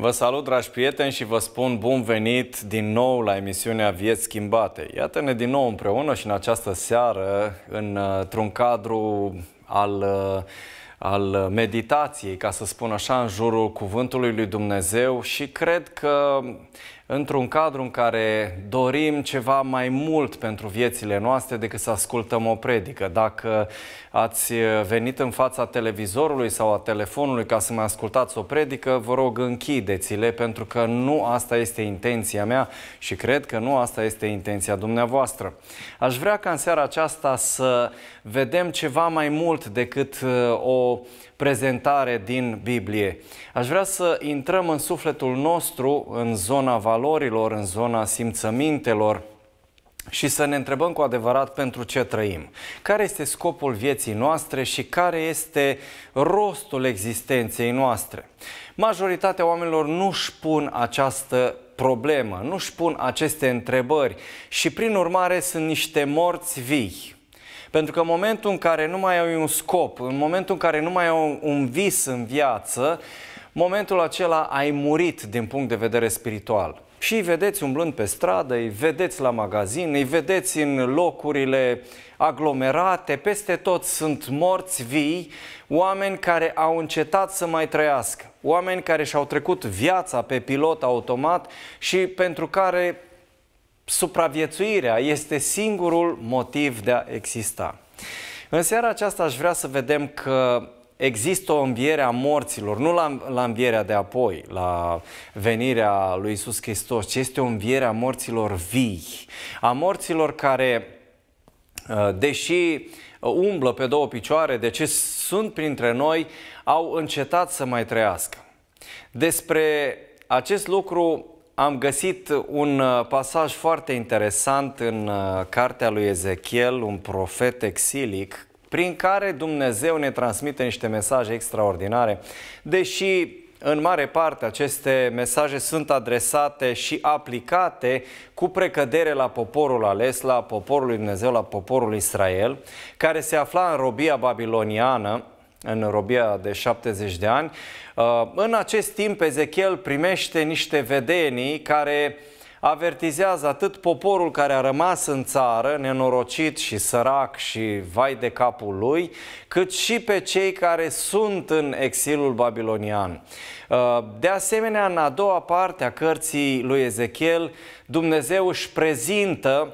Vă salut, dragi prieteni, și vă spun bun venit din nou la emisiunea Vieți Schimbate. Iată-ne din nou împreună și în această seară, într-un cadru al al meditației, ca să spun așa, în jurul cuvântului lui Dumnezeu și cred că într-un cadru în care dorim ceva mai mult pentru viețile noastre decât să ascultăm o predică. Dacă ați venit în fața televizorului sau a telefonului ca să mai ascultați o predică, vă rog închideți-le pentru că nu asta este intenția mea și cred că nu asta este intenția dumneavoastră. Aș vrea ca în seara aceasta să vedem ceva mai mult decât uh, o prezentare din Biblie. Aș vrea să intrăm în sufletul nostru, în zona valorilor, în zona simțămintelor, și să ne întrebăm cu adevărat pentru ce trăim. Care este scopul vieții noastre și care este rostul existenței noastre? Majoritatea oamenilor nu își pun această problemă, nu își pun aceste întrebări și prin urmare sunt niște morți vii, pentru că în momentul în care nu mai ai un scop, în momentul în care nu mai ai un vis în viață, momentul acela ai murit din punct de vedere spiritual. Și îi vedeți umblând pe stradă, îi vedeți la magazin, îi vedeți în locurile aglomerate, peste tot sunt morți vii, oameni care au încetat să mai trăiască, oameni care și-au trecut viața pe pilot automat și pentru care supraviețuirea este singurul motiv de a exista. În seara aceasta aș vrea să vedem că există o înviere a morților, nu la, la învierea de apoi, la venirea lui Isus Hristos, ci este o înviere a morților vii, a morților care, uh, deși uh, umblă pe două picioare, de ce sunt printre noi, au încetat să mai trăiască. Despre acest lucru am găsit un uh, pasaj foarte interesant în uh, cartea lui Ezechiel, un profet exilic, prin care Dumnezeu ne transmite niște mesaje extraordinare, deși în mare parte aceste mesaje sunt adresate și aplicate cu precădere la poporul ales, la poporul lui Dumnezeu, la poporul Israel, care se afla în robia babiloniană, în robia de 70 de ani. Uh, în acest timp, Ezechiel primește niște vedenii care avertizează atât poporul care a rămas în țară, nenorocit și sărac și vai de capul lui, cât și pe cei care sunt în exilul babilonian. Uh, de asemenea, în a doua parte a cărții lui Ezechiel, Dumnezeu își prezintă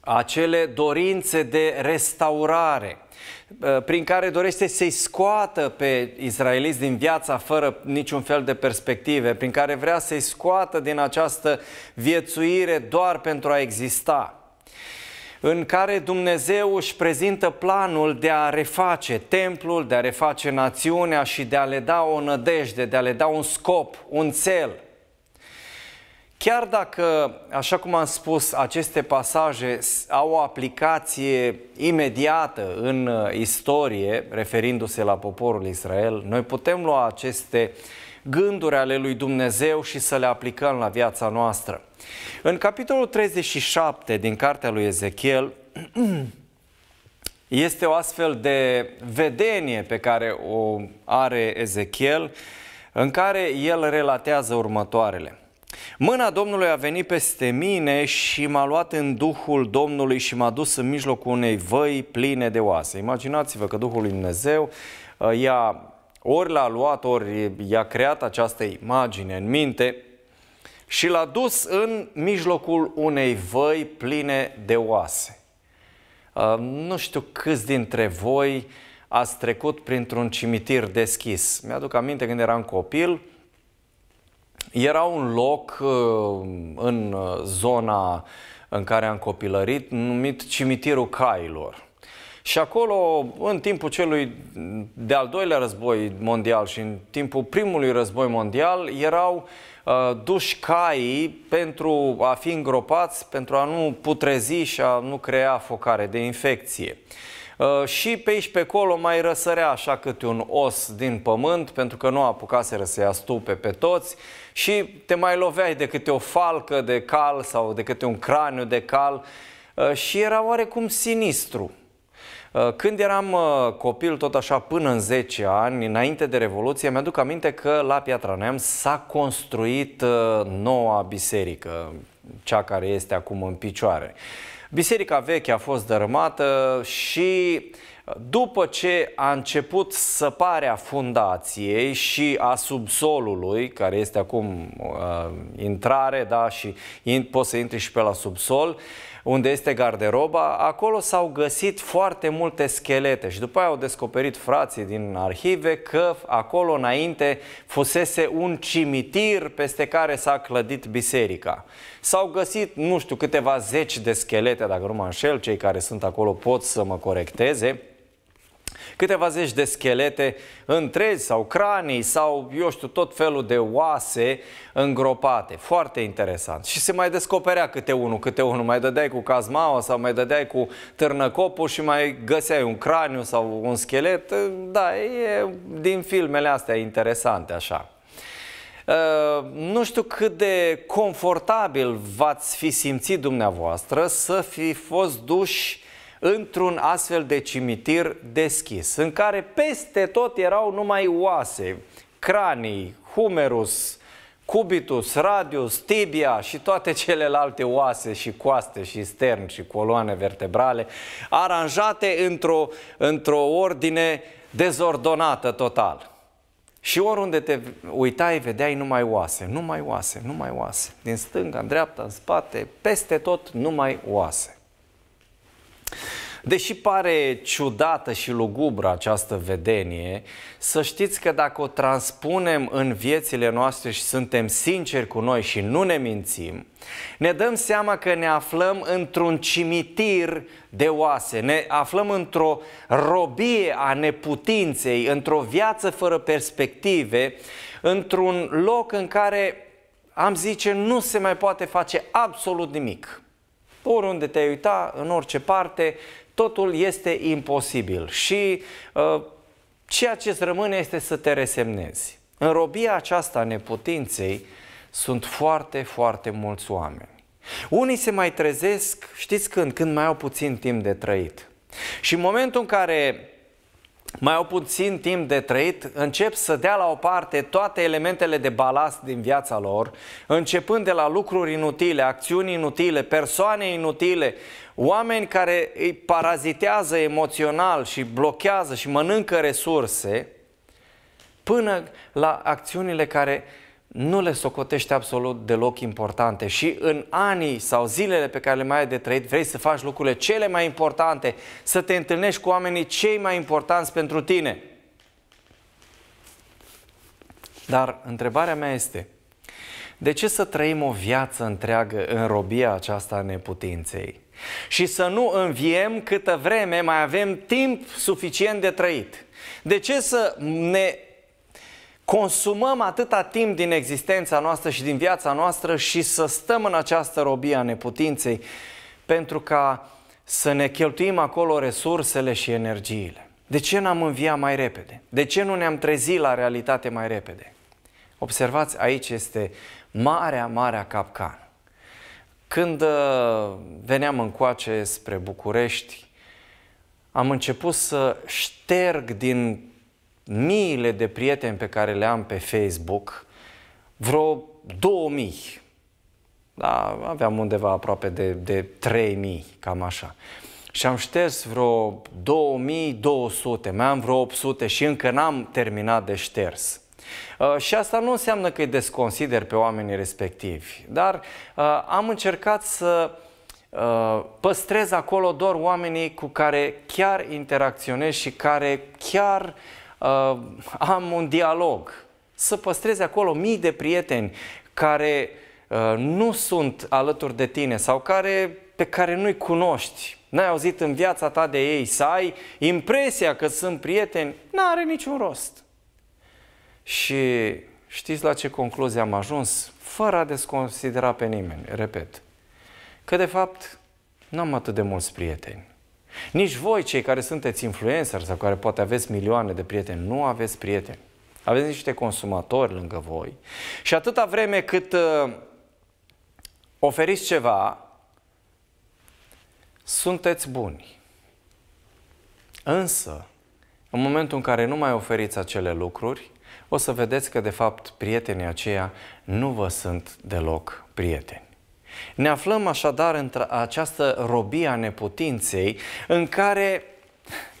acele dorințe de restaurare – Uh, prin care dorește să-i scoată pe israeliți din viața fără niciun fel de perspective, prin care vrea să-i scoată din această viețuire doar pentru a exista în care Dumnezeu își prezintă planul de a reface templul, de a reface națiunea și de a le da o nădejde, de a le da un scop, un cel – Chiar dacă, așa cum am spus, aceste pasaje au o aplicație imediată în uh, istorie, referindu-se la poporul Israel, noi putem lua aceste gânduri ale lui Dumnezeu și să le aplicăm la viața noastră. În capitolul 37 din cartea lui Ezechiel este o astfel de vedenie pe care o are Ezechiel, în care el relatează următoarele – Mâna Domnului a venit peste mine și m-a luat în Duhul Domnului și m-a dus în mijlocul unei văi pline de oase. Imaginați-vă că Duhul lui Dumnezeu i-a uh, ori l-a luat, ori i-a creat această imagine în minte și l-a dus în mijlocul unei văi pline de oase. Uh, nu știu câți dintre voi ați trecut printr-un cimitir deschis. Mi-aduc aminte când eram copil, era un loc uh, în uh, zona în care am copilărit, numit Cimitirul Cailor. Și acolo, în timpul celui de-al doilea război mondial și în timpul primului război mondial, erau uh, duși caii pentru a fi îngropați, pentru a nu putrezi și a nu crea focare de infecție. Uh, Uh, și pe aici pe acolo mai răsărea așa câte un os din pământ, pentru că nu apucaseră să-i astupe pe toți și te mai loveai de câte o falcă de cal sau de câte un craniu de cal uh, și era oarecum sinistru. Uh, când eram copil, tot așa până în 10 ani, înainte de Revoluție, mi-aduc aminte că la Piatra Neam s-a construit noua biserică, cea care este acum în picioare. Biserica veche a fost dărâmată și uh, după ce a început săparea fundației și a subsolului, care este acum uh, intrare, da, și in, poți să intri și pe la subsol, uh, unde este garderoba, acolo s-au găsit foarte multe schelete și după aia au descoperit frații din arhive că acolo înainte fusese un cimitir peste care s-a clădit biserica. S-au găsit, nu știu, câteva zeci de schelete, dacă nu mă înșel, cei care sunt acolo pot să mă corecteze, câteva zeci de schelete întregi sau cranii sau, eu știu, tot felul de oase îngropate. Foarte interesant. Și se mai descoperea câte unul, câte unul. Mai dădeai cu cazmaua sau mai dădeai cu târnăcopul și mai găseai un craniu sau un schelet. Da, e din filmele astea interesante așa. Uh, nu știu cât de confortabil v-ați fi simțit dumneavoastră să fi fost duși într-un astfel de cimitir deschis, în care peste tot erau numai oase, cranii, humerus, cubitus, radius, tibia și toate celelalte oase și coaste și stern și coloane vertebrale aranjate într-o, într ordine dezordonată total. Și oriunde te uitai, vedeai numai oase, numai oase, numai oase. Din stânga, în dreapta, în spate, peste tot numai oase. Deși pare ciudată și lugubră această vedenie, să știți că dacă o transpunem în viețile noastre și suntem sinceri cu noi și nu ne mințim, ne dăm seama că ne aflăm într-un cimitir de oase, ne aflăm într-o robie a neputinței, într-o viață fără perspective, într-un loc în care, am zice, nu se mai poate face absolut nimic oriunde te uita, în orice parte, totul este imposibil și uh, ceea ce îți rămâne este să te resemnezi. În robia aceasta a neputinței sunt foarte, foarte mulți oameni. Unii se mai trezesc, știți când? Când mai au puțin timp de trăit. Și în momentul în care mai au puțin timp de trăit, încep să dea la o parte toate elementele de balast din viața lor, începând de la lucruri inutile, acțiuni inutile, persoane inutile, oameni care îi parazitează emoțional și blochează și mănâncă resurse, până la acțiunile care uh, nu le socotește absolut deloc importante și în anii sau zilele pe care le mai ai de trăit vrei să faci lucrurile cele mai importante, să te întâlnești cu oamenii cei mai importanți pentru tine. Dar întrebarea mea este, de ce să trăim o viață întreagă în robia aceasta a neputinței? Și să nu înviem câtă vreme mai avem timp suficient de trăit. De ce să ne consumăm atâta timp din existența noastră și din viața noastră și să stăm în această robie a neputinței pentru ca să ne cheltuim acolo resursele și energiile. De ce n-am înviat mai repede? De ce nu ne-am trezit la realitate mai repede? Observați, aici este marea, marea capcană. Când uh, veneam încoace spre București, am început să șterg din miile de prieteni pe care le am pe Facebook, vreo 2000. Da, aveam undeva aproape de, de 3000, cam așa. Și am șters vreo 2200, mai am vreo 800 și încă n-am terminat de șters. Uh, și asta nu înseamnă că îi desconsider pe oamenii respectivi, dar uh, am încercat să uh, păstrez acolo doar oamenii cu care chiar interacționez și care chiar uh, uh, am un dialog, să păstrezi acolo mii de prieteni care uh, nu sunt alături de tine sau care, pe care nu-i cunoști, n-ai auzit în viața ta de ei, să ai impresia că sunt prieteni, n-are niciun rost. Și știți la ce concluzie am ajuns? Fără a desconsidera pe nimeni, repet. Că de fapt, n-am atât de mulți prieteni. Nici voi, cei care sunteți influencer sau care poate aveți milioane de prieteni, nu aveți prieteni. Aveți niște consumatori lângă voi. Și atâta vreme cât uh, oferiți ceva, sunteți buni. Însă, în momentul în care nu mai oferiți acele lucruri, o să vedeți că, de fapt, prietenii aceia nu vă sunt deloc prieteni. Ne aflăm așadar într această robie a neputinței în care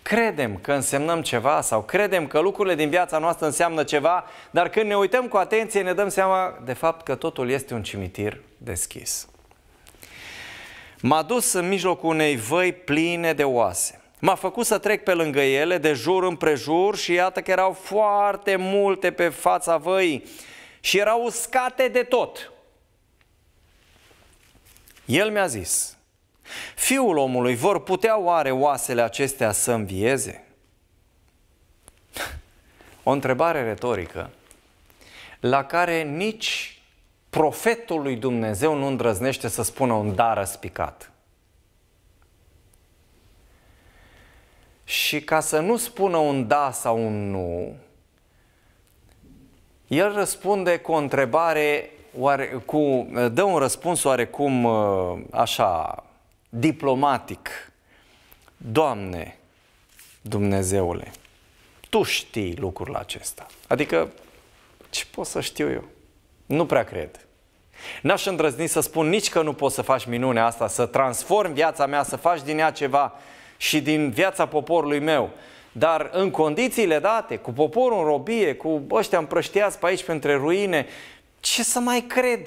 credem că însemnăm ceva sau credem că lucrurile din viața noastră înseamnă ceva, dar când ne uităm cu atenție ne dăm seama de fapt că totul este un cimitir deschis. M-a dus în mijlocul unei văi pline de oase. M-a făcut să trec pe lângă ele, de jur împrejur și iată că erau foarte multe pe fața văii și erau uscate de tot. El mi-a zis, Fiul omului, vor putea oare oasele acestea să învieze? O întrebare retorică la care nici profetul lui Dumnezeu nu îndrăznește să spună un da răspicat. Și ca să nu spună un da sau un nu, el răspunde cu o întrebare oare, cu, dă un răspuns oarecum uh, așa, diplomatic. Doamne, Dumnezeule, Tu știi lucrul acesta. Adică, ce pot să știu eu? Nu prea cred. N-aș îndrăzni să spun nici că nu poți să faci minunea asta, să transform viața mea, să faci din ea ceva și din viața poporului meu. Dar în condițiile date, cu poporul în robie, cu ăștia împrăștiați pe aici printre ruine, ce să mai cred?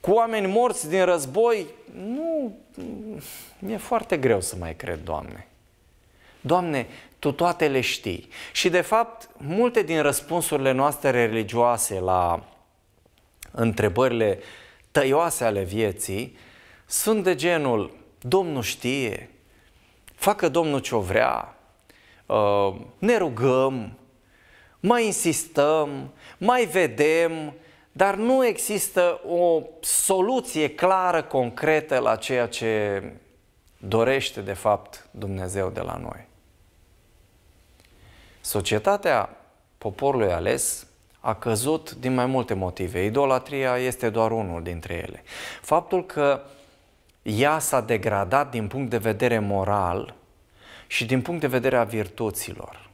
Cu oameni morți din război? Nu, mi-e foarte greu să mai cred, Doamne. Doamne, Tu toate le știi. Și de fapt, multe din răspunsurile noastre religioase la întrebările tăioase ale vieții sunt de genul Domnul știe, facă Domnul ce vrea, uh, ne rugăm, mai insistăm, mai vedem, dar nu există o soluție clară, concretă la ceea ce dorește de fapt Dumnezeu de la noi. Societatea poporului ales a căzut din mai multe motive. Idolatria este doar unul dintre ele. Faptul că ea s-a degradat din punct de vedere moral și din punct de vedere a virtuților.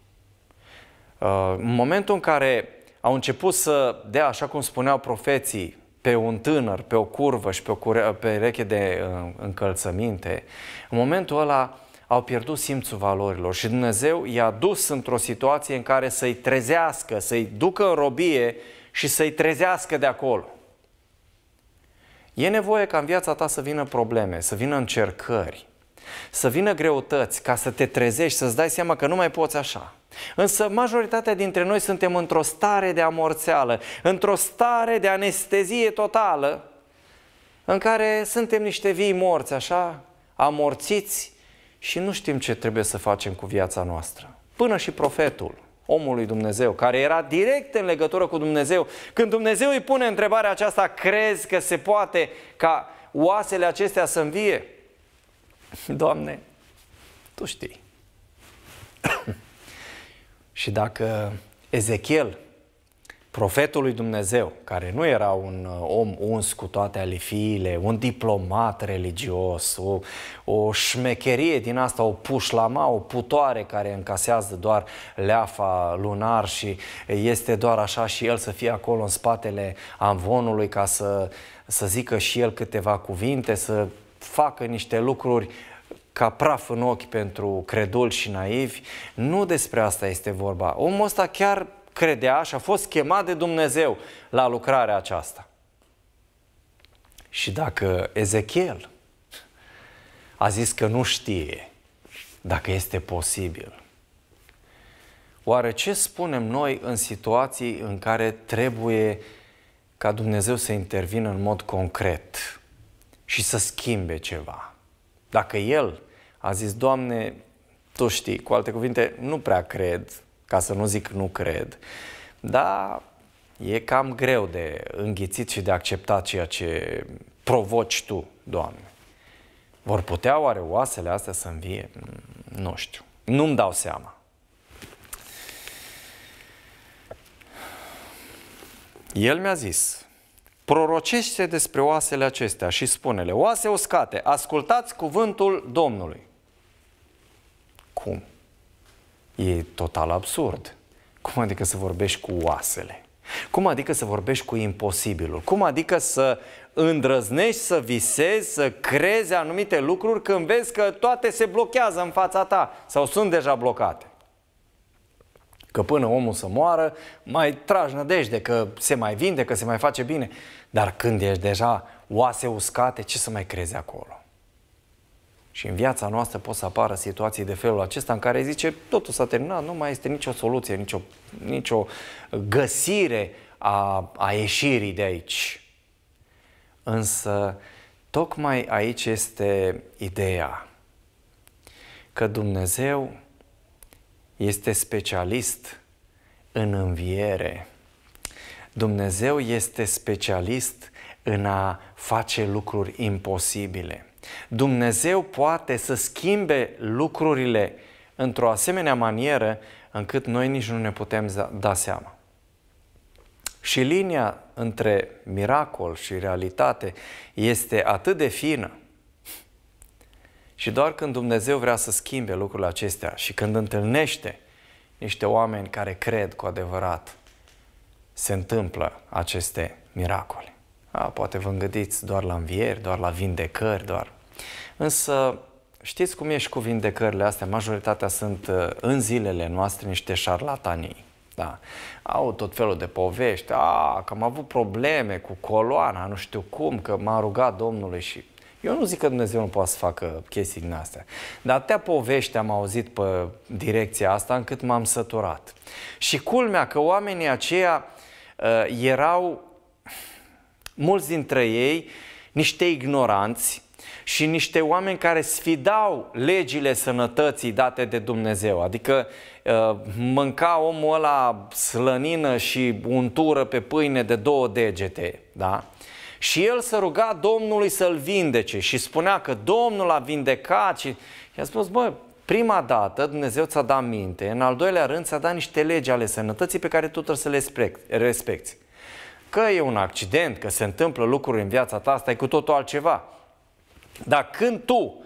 Uh, în momentul în care au început să dea, așa cum spuneau profeții, pe un tânăr, pe o curvă și pe o cure- pereche de uh, încălțăminte, în momentul ăla au pierdut simțul valorilor și Dumnezeu i-a dus într-o situație în care să-i trezească, să-i ducă în robie și să-i trezească de acolo. E nevoie ca în viața ta să vină probleme, să vină încercări, să vină greutăți ca să te trezești, să-ți dai seama că nu mai poți așa. Însă majoritatea dintre noi suntem într-o stare de amorțeală, într-o stare de anestezie totală, în care suntem niște vii morți, așa, amorțiți și nu știm ce trebuie să facem cu viața noastră. Până și profetul, omul lui Dumnezeu, care era direct în legătură cu Dumnezeu, când Dumnezeu îi pune întrebarea aceasta, crezi că se poate ca oasele acestea să învie? Doamne, Tu știi. Și dacă Ezechiel, profetul lui Dumnezeu, care nu era un uh, om uns cu toate alifiile, un diplomat religios, o, o șmecherie din asta, o pușlama, o putoare care încasează doar leafa lunar și este doar așa și el să fie acolo în spatele amvonului ca să, să zică și el câteva cuvinte, să facă niște lucruri uh, ca praf în ochi pentru credul și naivi. Nu despre asta este vorba. Omul ăsta chiar credea și a fost chemat de Dumnezeu la lucrarea aceasta. Și dacă Ezechiel a zis că nu știe dacă este posibil, oare ce spunem noi în situații în care trebuie ca Dumnezeu să intervină în mod concret și să schimbe ceva? Dacă El a zis, Doamne, Tu știi, cu alte cuvinte, nu prea cred, ca să nu zic nu cred, dar e cam greu de înghițit și de acceptat ceea ce provoci Tu, Doamne. Vor putea oare oasele astea să învie? Nu știu. Nu-mi dau seama. El mi-a zis, prorocește despre oasele acestea și spune-le, oase uscate, ascultați cuvântul Domnului. Cum? E total absurd. Cum adică să vorbești cu oasele? Cum adică să vorbești cu imposibilul? Cum adică să îndrăznești să visezi, să crezi anumite lucruri când vezi că toate se blochează în fața ta sau sunt deja blocate? Că până omul să moară, mai tragi nădejde că se mai vinde, că se mai face bine. Dar când ești deja oase uscate, ce să mai crezi acolo? Și în viața noastră pot să apară situații de felul acesta în care zice totul s-a terminat, nu mai este nicio soluție, nicio, nicio găsire a, a ieșirii de aici. Însă, tocmai aici este ideea că Dumnezeu este specialist în înviere. Dumnezeu este specialist în a face lucruri imposibile. Dumnezeu poate să schimbe lucrurile într-o asemenea manieră încât noi nici nu ne putem da seama. Și linia între miracol și realitate este atât de fină. Și doar când Dumnezeu vrea să schimbe lucrurile acestea și când întâlnește niște oameni care cred cu adevărat, se întâmplă aceste miracole. A, poate vă îngădiți doar la învieri, doar la vindecări, doar Însă știți cum ești cu vindecările astea? Majoritatea sunt uh, în zilele noastre niște șarlatanii. Da. Au tot felul de povești, a, că am avut probleme cu coloana, nu știu cum, că m-a rugat Domnului și... Eu nu zic că Dumnezeu nu poate să facă chestii din astea, dar atâtea povești am auzit pe direcția asta încât m-am săturat. Și culmea că oamenii aceia uh, erau, mulți dintre ei, niște ignoranți, și niște oameni care sfidau legile sănătății date de Dumnezeu. Adică uh, mânca omul ăla slănină și untură pe pâine de două degete, da? Și el se ruga Domnului să-l vindece și spunea că Domnul a vindecat și i-a spus, bă, prima dată Dumnezeu ți-a dat minte, în al doilea rând ți-a dat niște legi ale sănătății pe care tu trebuie să le respecti. respecti. Că e un accident, că se întâmplă lucruri în viața ta, asta e cu totul altceva. Dar când tu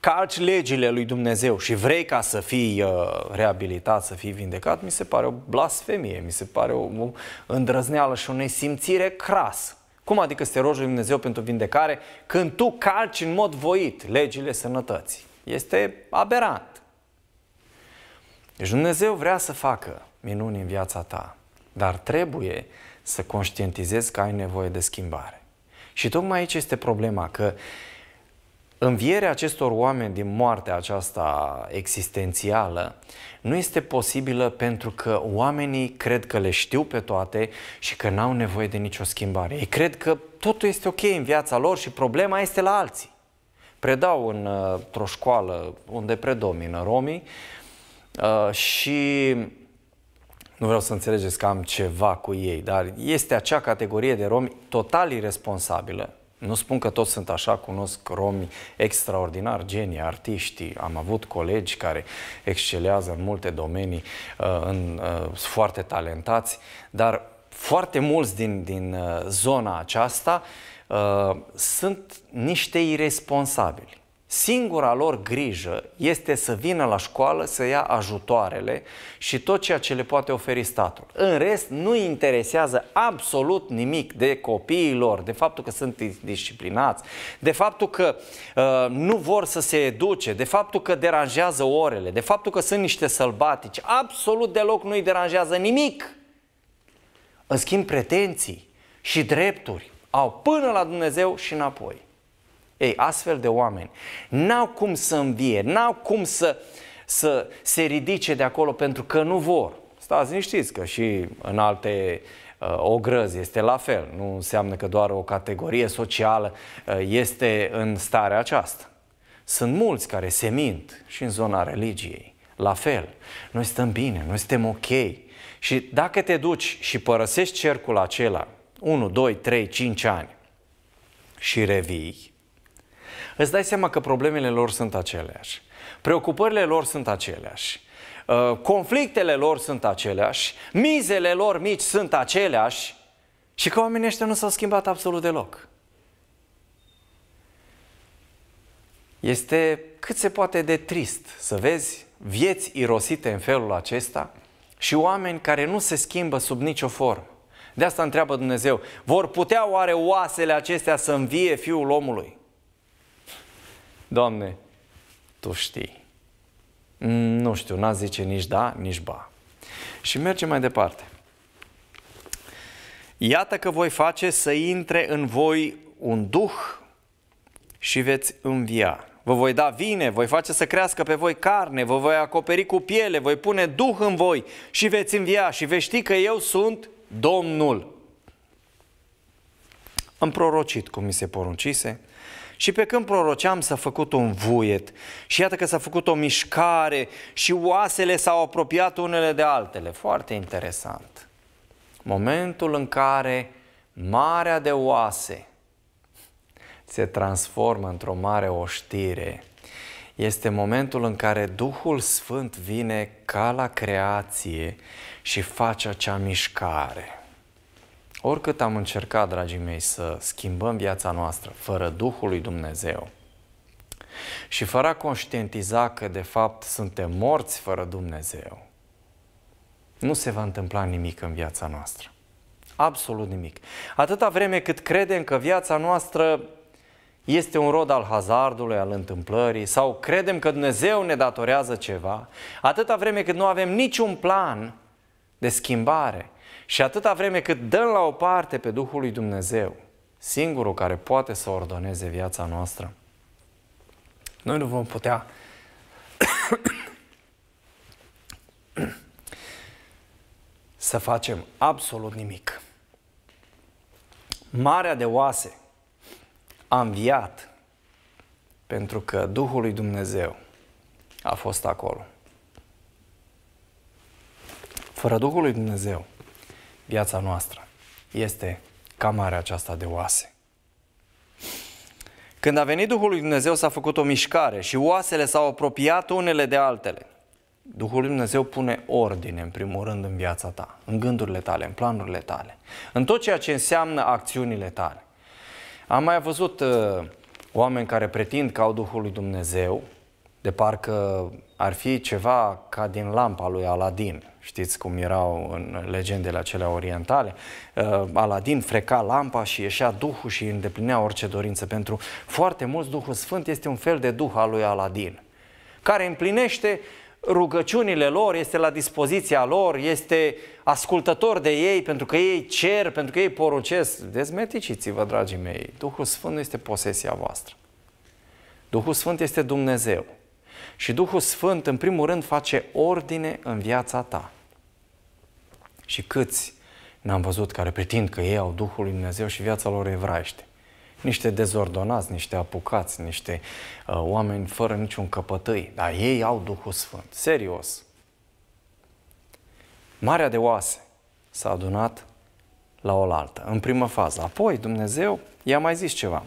calci legile lui Dumnezeu și vrei ca să fii uh, reabilitat, să fii vindecat, mi se pare o blasfemie, mi se pare o, o îndrăzneală și o nesimțire cras. Cum adică să te rogi lui Dumnezeu pentru vindecare când tu calci în mod voit legile sănătății? Este aberant. Deci Dumnezeu vrea să facă minuni în viața ta, dar trebuie să conștientizezi că ai nevoie de schimbare. Și tocmai aici este problema, că uh, Învierea acestor oameni din moartea aceasta existențială nu este posibilă pentru că oamenii cred că le știu pe toate și că n-au nevoie de nicio schimbare. Ei cred că totul este ok în viața lor și problema este la alții. Predau într-o școală unde predomină romii uh, și nu vreau să înțelegeți că am ceva cu ei, dar este acea categorie de romi total irresponsabilă nu spun că toți sunt așa, cunosc romi extraordinari, genii, artiști. Am avut colegi care excelează în multe domenii, uh, în, în, uh, foarte talentați, dar foarte mulți din, din uh, zona aceasta uh, sunt niște irresponsabili. Singura lor grijă este să vină la școală să ia ajutoarele și tot ceea ce le poate oferi statul. În rest, nu interesează absolut nimic de copiii lor, de faptul că sunt disciplinați, de faptul că uh, nu vor să se educe, de faptul că deranjează orele, de faptul că sunt niște sălbatici. Absolut deloc nu-i deranjează nimic. În schimb, pretenții și drepturi au până la Dumnezeu și înapoi. Ei, astfel de oameni n-au cum să învie, n-au cum să, să se ridice de acolo pentru că nu vor. Stați liniștiți că și în alte uh, ogrăzi este la fel. Nu înseamnă că doar o categorie socială uh, este în starea aceasta. Sunt mulți care se mint și în zona religiei. La fel, noi stăm bine, noi suntem ok. Și dacă te duci și părăsești cercul acela, 1, 2, 3, 5 ani și revii, îți dai seama că problemele lor sunt aceleași. Preocupările lor sunt aceleași. Uh, conflictele lor sunt aceleași. Mizele lor mici sunt aceleași. Și că oamenii ăștia nu s-au schimbat absolut deloc. Este cât se poate de trist să vezi vieți irosite în felul acesta și oameni care nu se schimbă sub nicio formă. De asta întreabă Dumnezeu, vor putea oare oasele acestea să învie fiul omului? Doamne, Tu știi. Nu știu, n-a zice nici da, nici ba. Și mergem mai departe. Iată că voi face să intre în voi un duh și veți învia. Vă voi da vine, voi face să crească pe voi carne, vă voi acoperi cu piele, voi pune duh în voi și veți învia și veți ști că eu sunt Domnul. Am prorocit cum mi se poruncise, și pe când proroceam s-a făcut un vuiet și iată că s-a făcut o mișcare și oasele s-au apropiat unele de altele. Foarte interesant. Momentul în care marea de oase se transformă într-o mare oștire este momentul în care Duhul Sfânt vine ca la creație și face acea mișcare. Oricât am încercat, dragii mei, să schimbăm viața noastră fără Duhul lui Dumnezeu și fără a conștientiza că de fapt suntem morți fără Dumnezeu, nu se va întâmpla nimic în viața noastră. Absolut nimic. Atâta vreme cât credem că viața noastră este un rod al hazardului, al întâmplării, sau credem că Dumnezeu ne datorează ceva, atâta vreme cât nu avem niciun plan de schimbare, și atâta vreme cât dăm la o parte pe Duhul lui Dumnezeu, singurul care poate să ordoneze viața noastră, noi nu vom putea să facem absolut nimic. Marea de oase a înviat pentru că Duhul lui Dumnezeu a fost acolo. Fără Duhul lui Dumnezeu, viața noastră este camera aceasta de oase. Când a venit Duhul lui Dumnezeu s-a făcut o mișcare și oasele s-au apropiat unele de altele. Duhul lui Dumnezeu pune ordine, în primul rând, în viața ta, în gândurile tale, în planurile tale, în tot ceea ce înseamnă acțiunile tale. Am mai văzut uh, oameni care pretind că au Duhul lui Dumnezeu, de parcă ar fi ceva ca din lampa lui Aladin. Știți cum erau în legendele acelea orientale? Uh, Aladin freca lampa și ieșea Duhul și îndeplinea orice dorință. Pentru foarte mulți Duhul Sfânt este un fel de Duh al lui Aladin, care împlinește rugăciunile lor, este la dispoziția lor, este ascultător de ei, pentru că ei cer, pentru că ei poruncesc. Dezmeticiți-vă, dragii mei, Duhul Sfânt este posesia voastră. Duhul Sfânt este Dumnezeu. Și Duhul Sfânt, în primul rând, face ordine în viața ta. Și câți n-am văzut care pretind că ei au Duhul lui Dumnezeu și viața lor evraiește. Niște dezordonați, niște apucați, niște uh, oameni fără niciun căpătăi, Dar ei au Duhul Sfânt. Serios. Marea de oase s-a adunat la oaltă, în primă fază. Apoi Dumnezeu i-a mai zis ceva.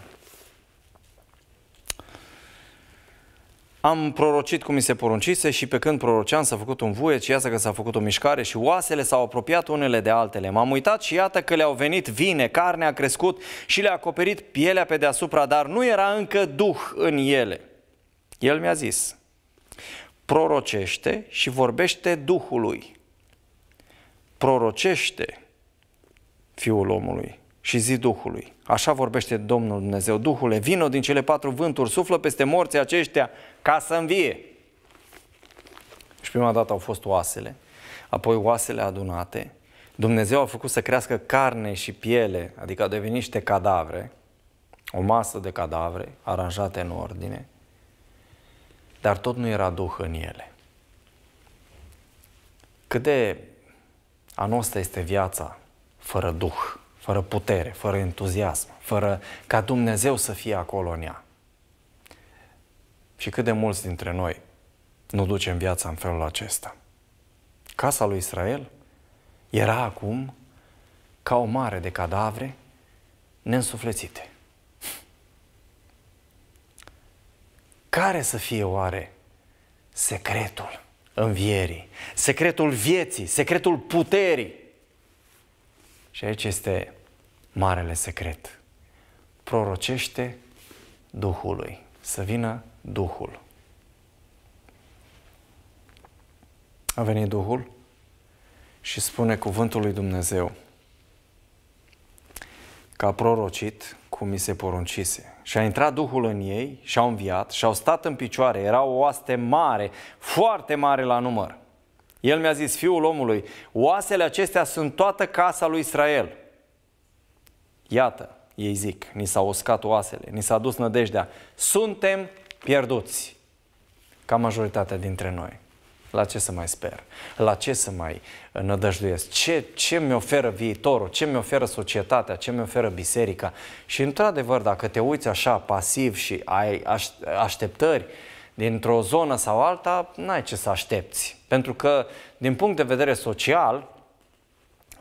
Am prorocit cum mi se poruncise și pe când proroceam s-a făcut un vuiet și iată că s-a făcut o mișcare și oasele s-au apropiat unele de altele. M-am uitat și iată că le-au venit vine, carnea a crescut și le-a acoperit pielea pe deasupra, dar nu era încă duh în ele. El mi-a zis, prorocește și vorbește Duhului. Prorocește, fiul omului, și zi Duhului. Așa vorbește Domnul Dumnezeu. Duhule, vino din cele patru vânturi, suflă peste morții aceștia ca să învie. Și prima dată au fost oasele, apoi oasele adunate. Dumnezeu a făcut să crească carne și piele, adică a devenit niște cadavre, o masă de cadavre aranjate în ordine, dar tot nu era Duh în ele. Cât de a noastră este viața fără Duh? fără putere, fără entuziasm, fără ca Dumnezeu să fie acolo în ea. Și cât de mulți dintre noi nu ducem viața în felul acesta. Casa lui Israel era acum ca o mare de cadavre neînsuflețite. Care să fie oare secretul învierii, secretul vieții, secretul puterii? Și aici este marele secret. Prorocește Duhului, să vină Duhul. A venit Duhul și spune cuvântul lui Dumnezeu că a prorocit cum mi se poruncise. Și a intrat Duhul în ei și au înviat și au stat în picioare. Era o oaste mare, foarte mare la număr. El mi-a zis, fiul omului, oasele acestea sunt toată casa lui Israel – Iată, ei zic, ni s-au uscat oasele, ni s-a dus nădejdea, suntem pierduți. Ca majoritatea dintre noi. La ce să mai sper? La ce să mai uh, nădăjduiesc? Ce, ce mi oferă viitorul? Ce mi oferă societatea? Ce mi oferă biserica? Și într-adevăr, dacă te uiți așa pasiv și ai așteptări dintr-o zonă sau alta, n-ai ce să aștepți. Pentru că, din punct de vedere social,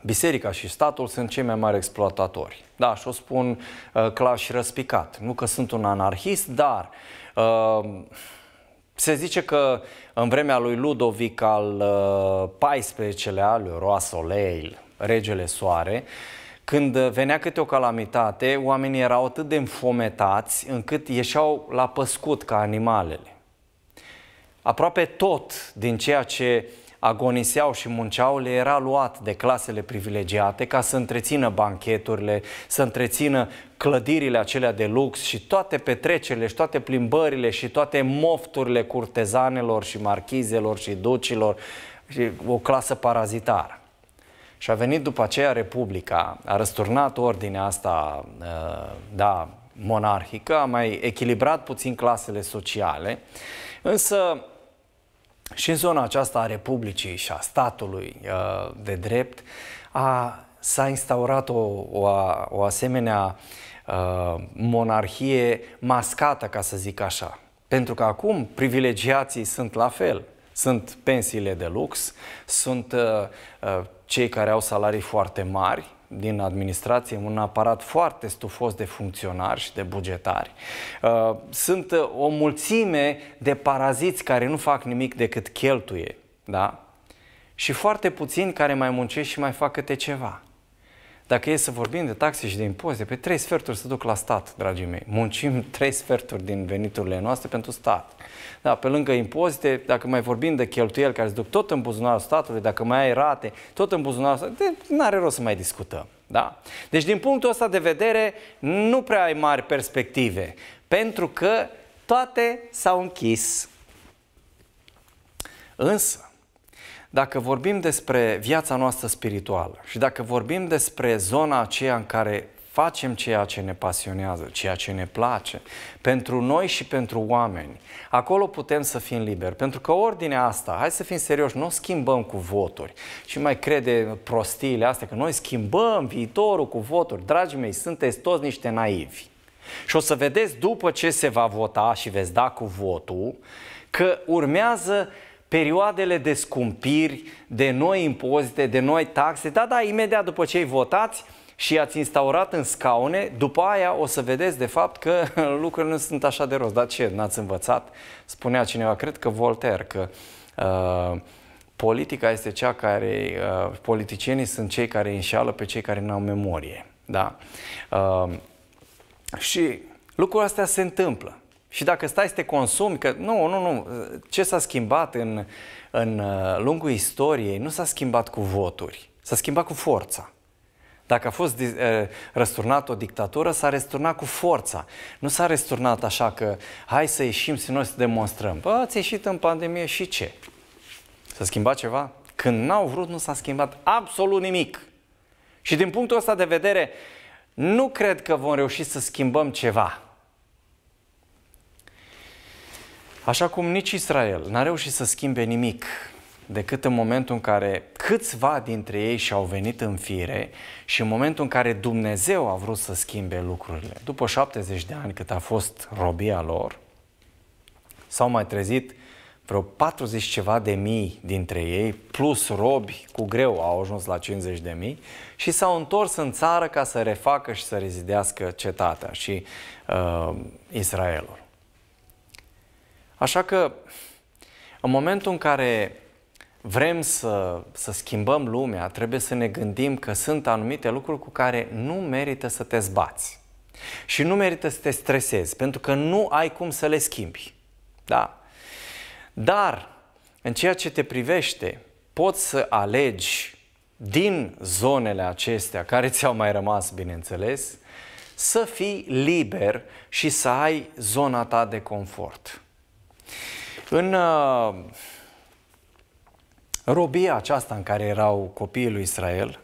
biserica și statul sunt cei mai mari exploatatori. Da, și o spun uh, clar și răspicat. Nu că sunt un anarhist, dar uh, se zice că în vremea lui Ludovic al uh, XIV-lea, lui Soleil, regele soare, când venea câte o calamitate, oamenii erau atât de înfometați încât ieșeau la păscut ca animalele. Aproape tot din ceea ce uh, agoniseau și munceau, le era luat de clasele privilegiate ca să întrețină bancheturile, să întrețină clădirile acelea de lux și toate petrecerile și toate plimbările și toate mofturile curtezanelor și marchizelor și ducilor și o clasă parazitară. Și a venit după aceea Republica, a răsturnat ordinea asta, uh, da, monarhică, a mai echilibrat puțin clasele sociale, însă și în zona aceasta a Republicii și a statului uh, de drept a, s-a instaurat o, o, o asemenea uh, monarhie mascată, ca să zic așa. Pentru că acum privilegiații sunt la fel. Sunt pensiile de lux, sunt uh, cei care au salarii foarte mari, din administrație, un aparat foarte stufos de funcționari și de bugetari. Uh, sunt uh, o mulțime de paraziți care nu fac nimic decât cheltuie, da? Și foarte puțini care mai muncesc și mai fac câte ceva. Dacă e să vorbim de taxe și de impozite, pe păi trei sferturi se duc la stat, dragii mei. Muncim trei sferturi din veniturile noastre pentru stat. Da, pe lângă impozite, dacă mai vorbim de cheltuieli care se duc tot în buzunarul statului, dacă mai ai rate, tot în buzunarul statului, nu are rost să mai discutăm. Da? Deci din punctul ăsta de vedere nu prea ai mari perspective, pentru că toate s-au închis. Însă, dacă vorbim despre viața noastră spirituală și dacă vorbim despre zona aceea în care facem ceea ce ne pasionează, ceea ce ne place, pentru noi și pentru oameni. Acolo putem să fim liberi, pentru că ordinea asta, hai să fim serioși, nu o schimbăm cu voturi. Și mai crede prostiile astea că noi schimbăm viitorul cu voturi. Dragii mei, sunteți toți niște naivi. Și o să vedeți după ce se va vota și veți da cu votul, că urmează perioadele de scumpiri, de noi impozite, de noi taxe, da, da, imediat după ce ai votați și ați instaurat în scaune, după aia o să vedeți de fapt că lucrurile nu sunt așa de rost. Dar ce, n-ați învățat? Spunea cineva, cred că Voltaire, că uh, politica este cea care, uh, politicienii sunt cei care înșeală pe cei care nu au memorie. Da? Uh, și lucrurile astea se întâmplă. Și dacă stai să te consumi, că nu, nu, nu, ce s-a schimbat în, în uh, lungul istoriei nu s-a schimbat cu voturi, s-a schimbat cu forța. Dacă a fost uh, răsturnat o dictatură, s-a răsturnat cu forța. Nu s-a răsturnat așa că hai să ieșim și noi să demonstrăm. Bă, ați ieșit în pandemie și ce? S-a schimbat ceva? Când n-au vrut, nu s-a schimbat absolut nimic. Și din punctul ăsta de vedere, nu cred că vom reuși să schimbăm ceva Așa cum nici Israel n-a reușit să schimbe nimic decât în momentul în care câțiva dintre ei și-au venit în fire și în momentul în care Dumnezeu a vrut să schimbe lucrurile. După 70 de ani cât a fost robia lor, s-au mai trezit vreo 40 ceva de mii dintre ei, plus robi, cu greu au ajuns la 50 de mii și s-au întors în țară ca să refacă și să rezidească cetatea și uh, Israelul. Așa că în momentul în care vrem să, să schimbăm lumea, trebuie să ne gândim că sunt anumite lucruri cu care nu merită să te zbați. Și nu merită să te stresezi, pentru că nu ai cum să le schimbi. Da? Dar, în ceea ce te privește, poți să alegi din zonele acestea, care ți-au mai rămas, bineînțeles, să fii liber și să ai zona ta de confort. În uh, robia aceasta în care erau copiii lui Israel,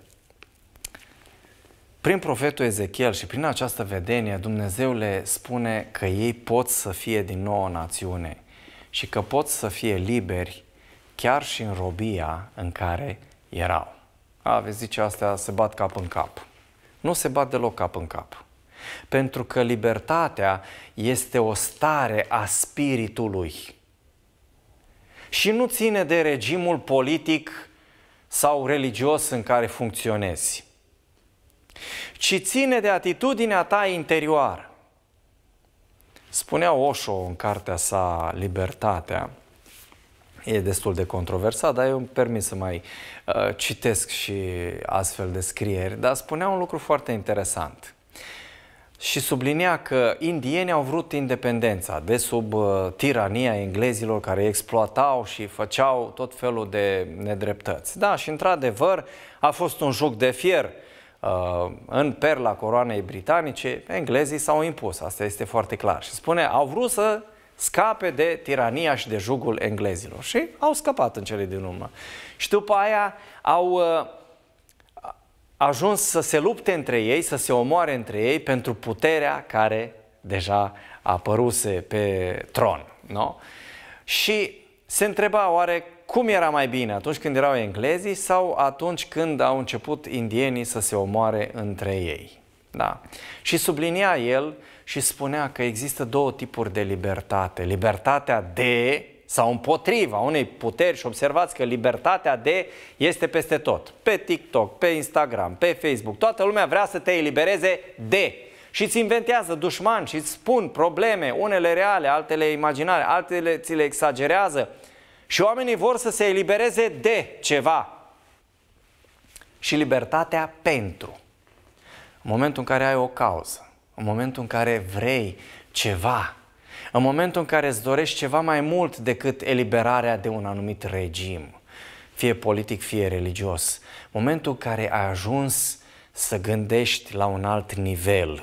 prin profetul Ezechiel și prin această vedenie, Dumnezeu le spune că ei pot să fie din nou o națiune și că pot să fie liberi chiar și în robia în care erau. A, vezi, zice, astea se bat cap în cap. Nu se bat deloc cap în cap. Pentru că libertatea este o stare a spiritului și nu ține de regimul politic sau religios în care funcționezi, ci ține de atitudinea ta interioară. Spunea Osho în cartea sa Libertatea, e destul de controversat, dar eu îmi permit să mai uh, citesc și astfel de scrieri, dar spunea un lucru foarte interesant și sublinia că indienii au vrut independența de sub uh, tirania englezilor care exploatau și făceau tot felul de nedreptăți. Da, și într-adevăr a fost un joc de fier uh, în perla coroanei britanice, englezii s-au impus, asta este foarte clar. Și spune, au vrut să scape de tirania și de jugul englezilor și au scăpat în cele din urmă. Și după aia au uh, ajuns să se lupte între ei, să se omoare între ei pentru puterea care deja a apăruse pe tron. Nu? Și se întreba oare cum era mai bine atunci când erau englezii sau atunci când au început indienii să se omoare între ei. Da. Și sublinia el și spunea că există două tipuri de libertate. Libertatea de sau împotriva unei puteri și observați că libertatea de este peste tot. Pe TikTok, pe Instagram, pe Facebook, toată lumea vrea să te elibereze de și îți inventează dușmani și îți spun probleme, unele reale, altele imaginare, altele ți le exagerează. Și oamenii vor să se elibereze de ceva. Și libertatea pentru. În momentul în care ai o cauză, în momentul în care vrei ceva, în momentul în care îți dorești ceva mai mult decât eliberarea de un anumit regim, fie politic, fie religios, momentul în care ai ajuns să gândești la un alt nivel.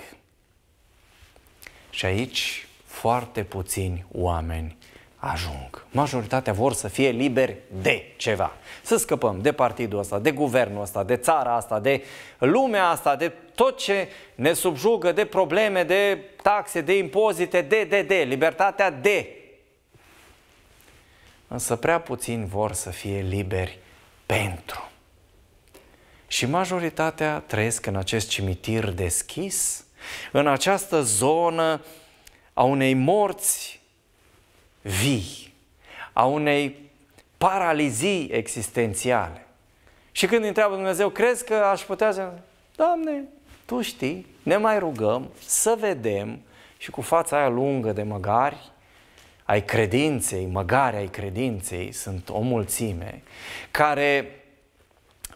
Și aici foarte puțini oameni ajung. Majoritatea vor să fie liberi de ceva. Să scăpăm de partidul ăsta, de guvernul ăsta, de țara asta, de lumea asta, de tot ce ne subjugă, de probleme, de taxe, de impozite, de, de, de, libertatea de. Însă prea puțin vor să fie liberi pentru. Și majoritatea trăiesc în acest cimitir deschis, în această zonă a unei morți vii, a unei paralizii existențiale. Și când îi întreabă Dumnezeu, crezi că aș putea să... Doamne, Tu știi, ne mai rugăm să vedem și cu fața aia lungă de măgari ai credinței, măgari ai credinței, sunt o mulțime, care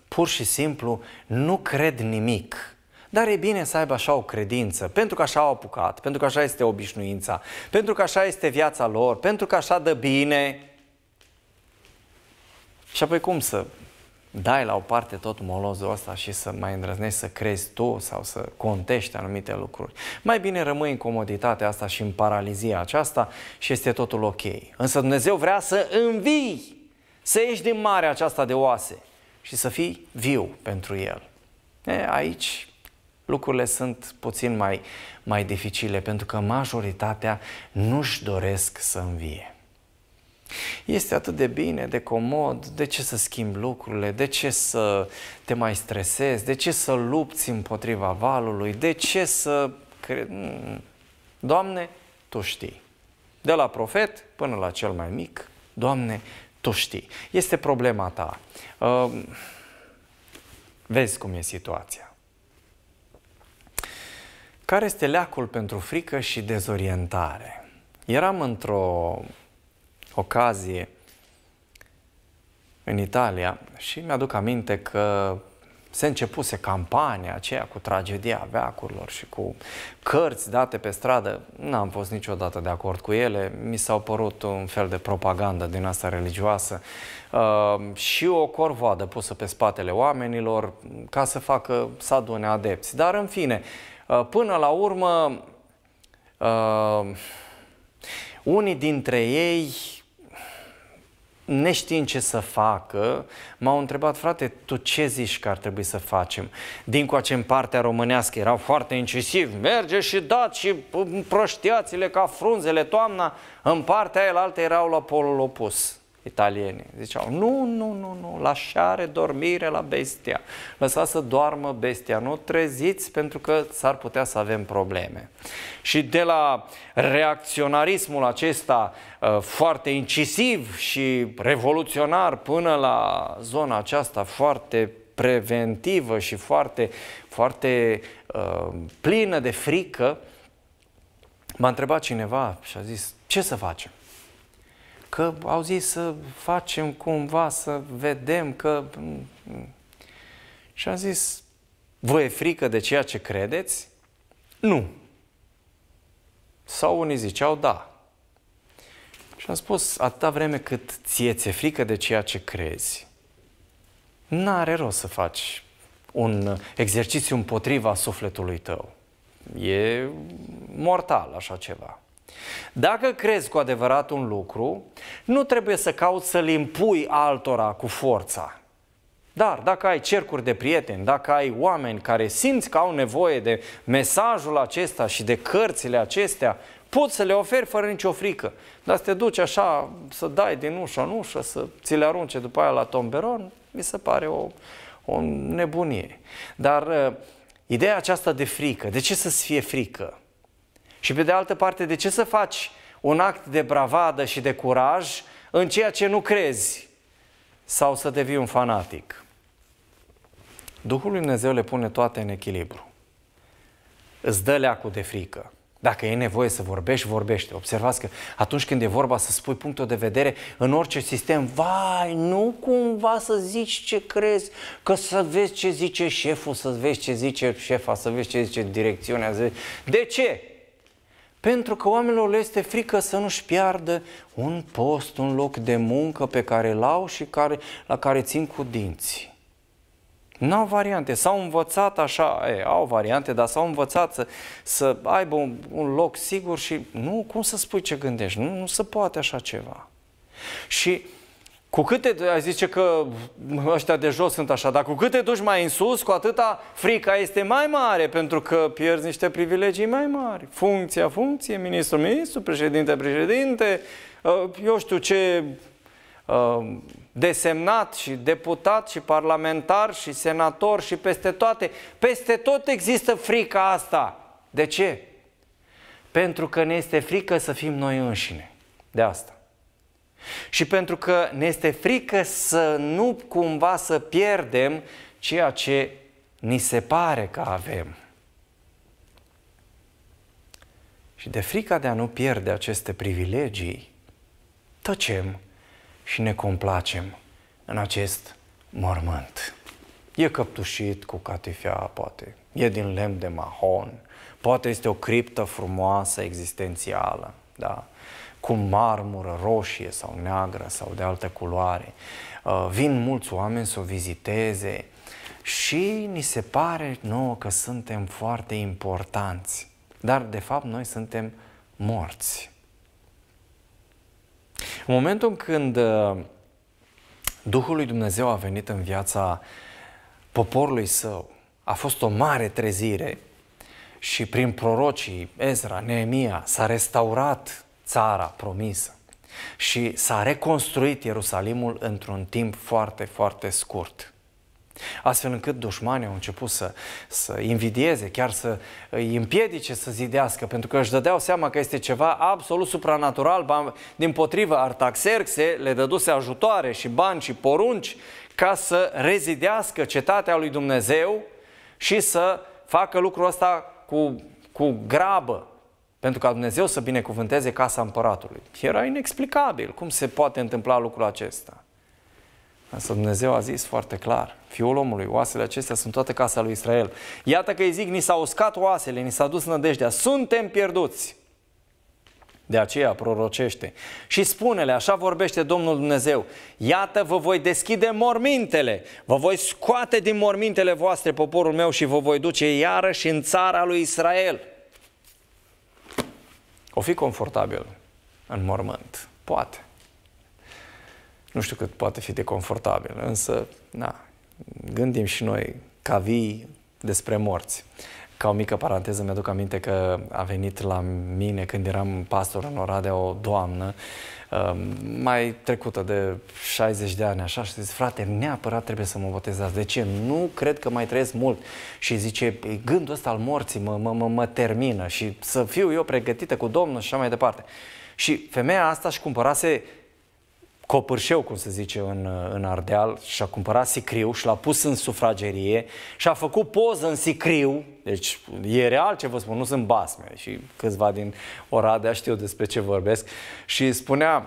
pur și simplu nu cred nimic dar e bine să aibă așa o credință, pentru că așa au apucat, pentru că așa este obișnuința, pentru că așa este viața lor, pentru că așa dă bine. Și apoi cum să dai la o parte tot molozul ăsta și să mai îndrăznești să crezi tu sau să contești anumite lucruri. Mai bine rămâi în comoditatea asta și în paralizia aceasta și este totul ok. Însă Dumnezeu vrea să învii, să ieși din marea aceasta de oase și să fii viu pentru El. E, aici lucrurile sunt puțin mai, mai dificile, pentru că majoritatea nu-și doresc să învie. Este atât de bine, de comod, de ce să schimbi lucrurile, de ce să te mai stresezi, de ce să lupți împotriva valului, de ce să... Cre... Mm, Doamne, Tu știi. De la profet până la cel mai mic, Doamne, Tu știi. Este problema ta. Uh, vezi cum e situația. Care este leacul pentru frică și dezorientare? Eram într-o ocazie în Italia și mi-aduc aminte că se începuse campania aceea cu tragedia veacurilor și cu cărți date pe stradă. N-am fost niciodată de acord cu ele, mi s-au părut un fel de propagandă din asta religioasă uh, și o corvoadă pusă pe spatele oamenilor ca să facă să adune adepți. Dar în fine, uh, Uh, până la urmă, uh, unii dintre ei neștiind ce să facă, m-au întrebat, frate, tu ce zici că ar trebui să facem? Din coace în partea românească erau foarte incisivi, merge și dați și împrăștiați ca frunzele toamna, în partea aia erau la polul opus italienii. Ziceau, nu, nu, nu, nu, lașare, dormire, la bestia. Lăsați să doarmă bestia, nu treziți pentru că s-ar putea să avem probleme. Și de la reacționarismul acesta uh, foarte incisiv și revoluționar până la zona aceasta foarte preventivă și foarte, foarte uh, plină de frică, m-a întrebat cineva și a zis, ce să facem? că au zis să facem cumva, să vedem că... Mm, mm. Și am zis, vă e frică de ceea ce credeți? Nu. Sau unii ziceau da. Și am spus, atâta vreme cât ție ți-e frică de ceea ce crezi, n-are rost să faci un exercițiu împotriva sufletului tău. E mortal așa ceva. Dacă crezi cu adevărat un lucru, nu trebuie să cauți să-l impui altora cu forța. Dar dacă ai cercuri de prieteni, dacă ai oameni care simți că au nevoie de mesajul acesta și de cărțile acestea, poți să le oferi fără nicio frică. Dar să te duci așa, să dai din ușă în ușă, să ți le arunce după aia la tomberon, mi se pare o, o nebunie. Dar uh, ideea aceasta de frică, de ce să-ți fie frică? Și pe de altă parte, de ce să faci un act de bravadă și de curaj în ceea ce nu crezi sau să devii un fanatic? Duhul Lui Dumnezeu le pune toate în echilibru. Îți dă leacul de frică. Dacă e nevoie să vorbești, vorbește. Observați că atunci când e vorba să spui punctul de vedere în orice sistem, vai, nu cumva să zici ce crezi, că să vezi ce zice șeful, să vezi ce zice șefa, să vezi ce zice direcțiunea. Să vezi... De ce? Pentru că oamenilor le este frică să nu-și piardă un post, un loc de muncă pe care îl au și care, la care țin cu dinții. N-au variante, s-au învățat așa, e, au variante, dar s-au învățat să, să aibă un, un loc sigur și nu, cum să spui ce gândești, nu, nu se poate așa ceva. Și cu câte, ai zice că ăștia de jos sunt așa, dar cu câte duci mai în sus, cu atâta frica este mai mare, pentru că pierzi niște privilegii mai mari. Funcția, funcție, ministru, ministru, președinte, președinte, uh, eu știu ce uh, desemnat și deputat și parlamentar și senator și peste toate. Peste tot există frica asta. De ce? Pentru că ne este frică să fim noi înșine. De asta și pentru că ne este frică să nu cumva să pierdem ceea ce ni se pare că avem. Și de frica de a nu pierde aceste privilegii, tăcem și ne complacem în acest mormânt. E căptușit cu catifea, poate. E din lemn de mahon. Poate este o criptă frumoasă, existențială. Da? cu marmură roșie sau neagră sau de altă culoare. Uh, vin mulți oameni să o viziteze și ni se pare nouă că suntem foarte importanți, dar de fapt noi suntem morți. În momentul când uh, Duhul lui Dumnezeu a venit în viața poporului său, a fost o mare trezire și prin prorocii Ezra, Neemia, s-a restaurat țara promisă. Și s-a reconstruit Ierusalimul într-un timp foarte, foarte scurt. Astfel încât dușmanii au început să, să invidieze, chiar să îi împiedice să zidească, pentru că își dădeau seama că este ceva absolut supranatural. Din potrivă, Artaxerxe le dăduse ajutoare și bani și porunci ca să rezidească cetatea lui Dumnezeu și să facă lucrul ăsta cu, cu grabă, pentru ca Dumnezeu să binecuvânteze casa împăratului. Era inexplicabil cum se poate întâmpla lucrul acesta. Însă Dumnezeu a zis foarte clar, fiul omului, oasele acestea sunt toată casa lui Israel. Iată că îi zic, ni s au uscat oasele, ni s-a dus nădejdea, suntem pierduți. De aceea prorocește și spune-le, așa vorbește Domnul Dumnezeu, iată vă voi deschide mormintele, vă voi scoate din mormintele voastre poporul meu și vă voi duce iarăși în țara lui Israel. O fi confortabil în mormânt? Poate. Nu știu cât poate fi de confortabil, însă, na, gândim și noi ca vii despre morți. Ca o mică paranteză, mi-aduc aminte că a venit la mine când eram pastor în Oradea o doamnă um, mai trecută de 60 de ani, așa, și zice, frate, neapărat trebuie să mă botezați. De ce? Nu cred că mai trăiesc mult. Și zice, gândul ăsta al morții mă, mă, mă, mă termină și să fiu eu pregătită cu Domnul și așa mai departe. Și femeia asta își cumpărase copârșeu, cum se zice în, în Ardeal, și-a cumpărat sicriu și l-a pus în sufragerie și a făcut poză în sicriu, deci e real ce vă spun, nu sunt basme și câțiva din Oradea știu despre ce vorbesc și spunea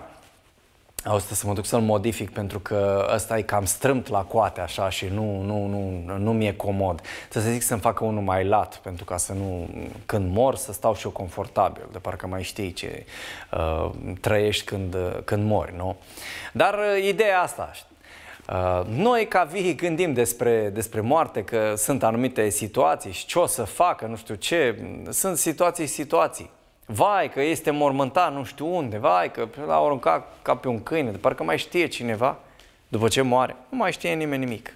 o să mă duc să-l modific pentru că ăsta e cam strâmt la coate așa și nu, nu, nu, nu mi-e comod. Să zic să-mi facă unul mai lat pentru ca să nu, când mor, să stau și eu confortabil, de parcă mai știi ce uh, trăiești când, când mori, nu? Dar uh, ideea asta, uh, noi ca vii gândim despre, despre moarte că sunt anumite situații și ce o să facă, nu știu ce, sunt situații situații vai că este mormântat nu știu unde, vai că l-a aruncat ca pe un câine, de parcă mai știe cineva după ce moare. Nu mai știe nimeni nimic.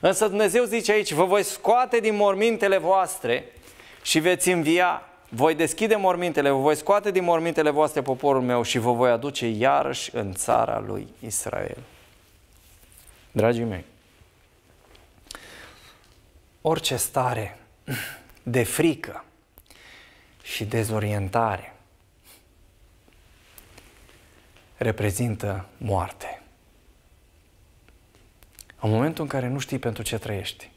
Însă Dumnezeu zice aici, vă voi scoate din mormintele voastre și veți învia. Voi deschide mormintele, vă voi scoate din mormintele voastre poporul meu și vă voi aduce iarăși în țara lui Israel. Dragii mei, orice stare de frică, și dezorientare reprezintă moarte. În momentul în care nu știi pentru ce trăiești,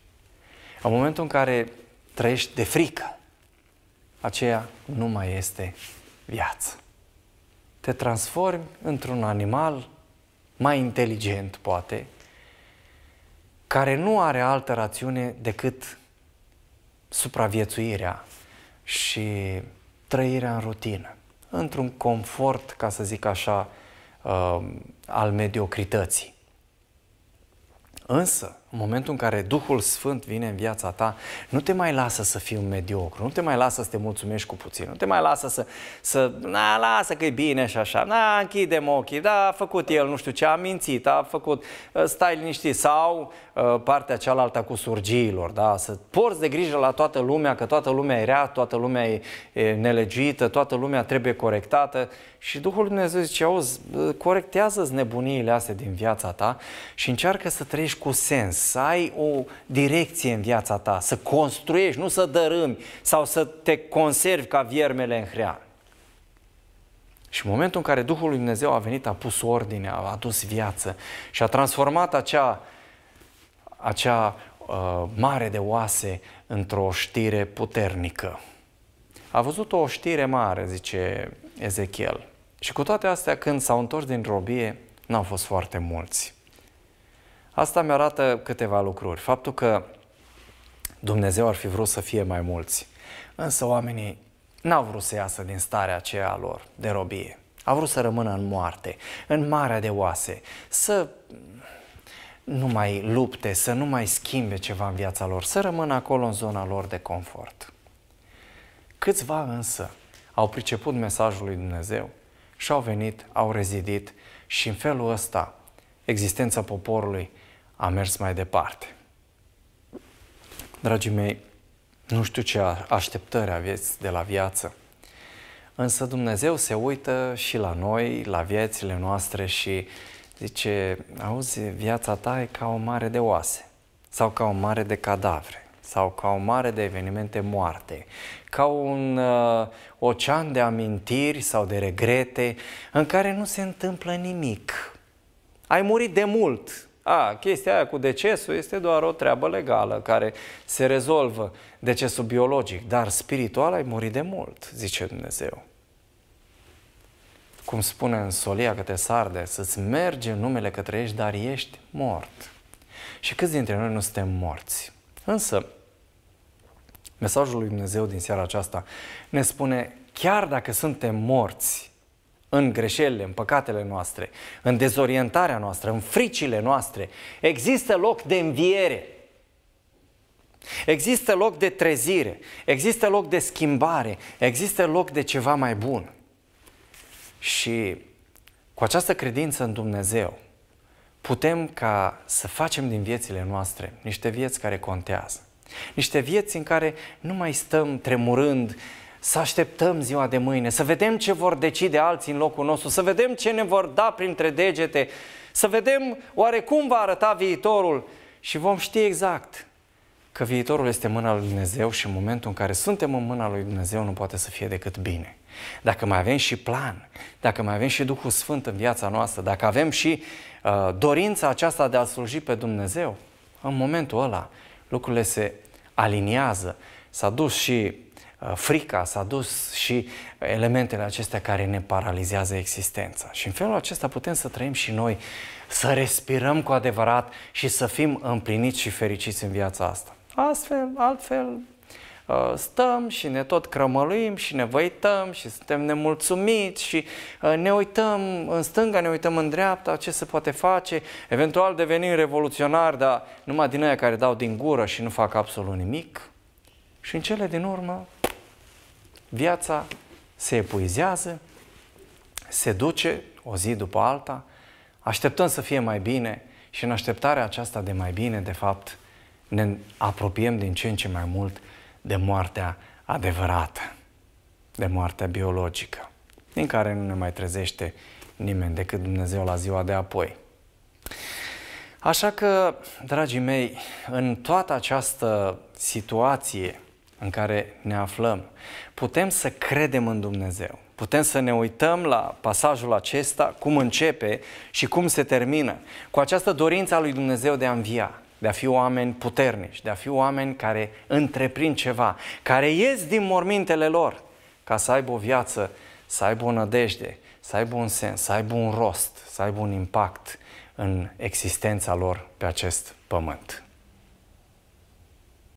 în momentul în care trăiești de frică, aceea nu mai este viață. Te transformi într-un animal mai inteligent, poate, care nu are altă rațiune decât supraviețuirea și trăirea în rutină, într-un confort, ca să zic așa, uh, al mediocrității. Însă, în momentul în care Duhul Sfânt vine în viața ta, nu te mai lasă să fii un mediocru, nu te mai lasă să te mulțumești cu puțin, nu te mai lasă să, să na, lasă că e bine și așa, na, închidem ochii, da, a făcut el, nu știu ce, a mințit, a făcut, ă, stai liniștit, sau ă, partea cealaltă cu surgiilor, da, să porți de grijă la toată lumea, că toată lumea e rea, toată lumea e, e nelegiuită, toată lumea trebuie corectată și Duhul Dumnezeu zice, auzi, ă, corectează-ți nebuniile astea din viața ta și încearcă să trăiești cu sens, să ai o direcție în viața ta, să construiești, nu să dărâmi sau să te conservi ca viermele în hrean. Și în momentul în care Duhul lui Dumnezeu a venit, a pus ordine, a adus viață și a transformat acea, acea uh, mare de oase într-o știre puternică. A văzut o știre mare, zice Ezechiel. Și cu toate astea, când s-au întors din robie, n-au fost foarte mulți. Asta mi-arată câteva lucruri. Faptul că Dumnezeu ar fi vrut să fie mai mulți, însă oamenii n-au vrut să iasă din starea aceea a lor de robie. Au vrut să rămână în moarte, în marea de oase, să nu mai lupte, să nu mai schimbe ceva în viața lor, să rămână acolo în zona lor de confort. Câțiva însă au priceput mesajul lui Dumnezeu și au venit, au rezidit și în felul ăsta existența poporului a mers mai departe. Dragii mei, nu știu ce așteptări aveți de la viață, însă Dumnezeu se uită și la noi, la viețile noastre și zice, auzi, viața ta e ca o mare de oase sau ca o mare de cadavre sau ca o mare de evenimente moarte, ca un uh, ocean de amintiri sau de regrete în care nu se întâmplă nimic. Ai murit de mult, a, chestia aia cu decesul este doar o treabă legală care se rezolvă, decesul biologic, dar spiritual ai murit de mult, zice Dumnezeu. Cum spune în Solia că te sarde, să-ți merge numele că trăiești, dar ești mort. Și câți dintre noi nu suntem morți? Însă, mesajul lui Dumnezeu din seara aceasta ne spune, chiar dacă suntem morți, în greșelile, în păcatele noastre, în dezorientarea noastră, în fricile noastre. Există loc de înviere. Există loc de trezire, există loc de schimbare, există loc de ceva mai bun. Și cu această credință în Dumnezeu, putem ca să facem din viețile noastre niște vieți care contează. Niște vieți în care nu mai stăm tremurând să așteptăm ziua de mâine, să vedem ce vor decide alții în locul nostru, să vedem ce ne vor da printre degete, să vedem oare cum va arăta viitorul și vom ști exact că viitorul este mâna lui Dumnezeu și în momentul în care suntem în mâna lui Dumnezeu nu poate să fie decât bine. Dacă mai avem și plan, dacă mai avem și Duhul Sfânt în viața noastră, dacă avem și uh, dorința aceasta de a sluji pe Dumnezeu, în momentul ăla lucrurile se aliniază. S-a dus și Uh, frica s-a dus și elementele acestea care ne paralizează existența. Și în felul acesta putem să trăim și noi, să respirăm cu adevărat și să fim împliniți și fericiți în viața asta. Astfel, altfel, uh, stăm și ne tot crămăluim și ne văităm și suntem nemulțumiți și uh, ne uităm în stânga, ne uităm în dreapta, ce se poate face, eventual devenim revoluționari, dar numai din aia care dau din gură și nu fac absolut nimic. Și în cele din urmă viața se epuizează, se duce o zi după alta, așteptăm să fie mai bine și în așteptarea aceasta de mai bine, de fapt, ne apropiem din ce în ce mai mult de moartea adevărată, de moartea biologică, din care nu ne mai trezește nimeni decât Dumnezeu la ziua de apoi. Așa că, dragii mei, în toată această situație în care ne aflăm. Putem să credem în Dumnezeu. Putem să ne uităm la pasajul acesta, cum începe și cum se termină, cu această dorință a lui Dumnezeu de a învia, de a fi oameni puternici, de a fi oameni care întreprind ceva, care ies din mormintele lor ca să aibă o viață, să aibă o nădejde, să aibă un sens, să aibă un rost, să aibă un impact în existența lor pe acest pământ.